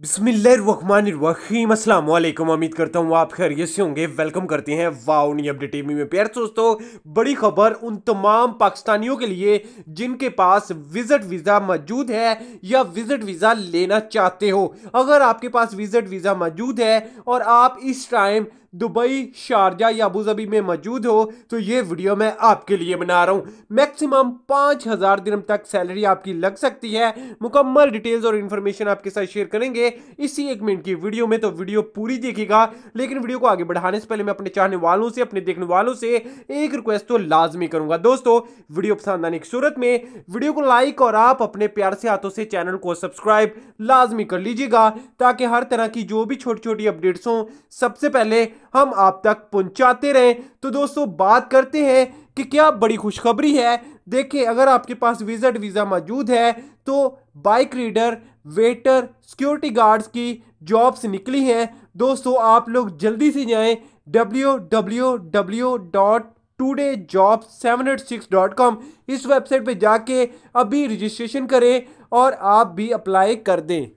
बिस्मिल्लाम अस्सलाम वालेकुम उम्मीद करता हूँ आप खैरियत से होंगे वेलकम करते हैं नी अपडेट टीवी में प्यार दोस्तों बड़ी खबर उन तमाम पाकिस्तानियों के लिए जिनके पास विज़िट वीज़ा मौजूद है या विज़िट वीज़ा लेना चाहते हो अगर आपके पास विज़िट वीज़ा मौजूद है और आप इस टाइम दुबई शारजा या अबूजबी में मौजूद हो तो ये वीडियो मैं आपके लिए बना रहा हूँ मैक्सिमम पाँच हज़ार दिन तक सैलरी आपकी लग सकती है मुकम्मल डिटेल्स और इन्फॉर्मेशन आपके साथ शेयर करेंगे करेंगे इसी एक मिनट की वीडियो में तो वीडियो पूरी देखेगा लेकिन वीडियो को आगे बढ़ाने से पहले मैं अपने चाहने वालों से अपने देखने वालों से एक रिक्वेस्ट तो लाजमी करूंगा दोस्तों वीडियो पसंद आने की सूरत में वीडियो को लाइक और आप अपने प्यार से हाथों से चैनल को सब्सक्राइब लाजमी कर लीजिएगा ताकि हर तरह की जो भी छोटी छोटी अपडेट्स हों सबसे पहले हम आप तक पहुंचाते रहें तो दोस्तों बात करते हैं कि क्या बड़ी खुशखबरी है देखिए अगर आपके पास विजिट वीज़ा मौजूद है तो bike rider waiter security guards की जॉब्स निकली हैं दोस्तों आप लोग जल्दी से जाएं W W W dot today job seven eight six dot com इस वेबसाइट पे जाके अभी रजिस्ट्रेशन करें और आप भी अप्लाई कर दें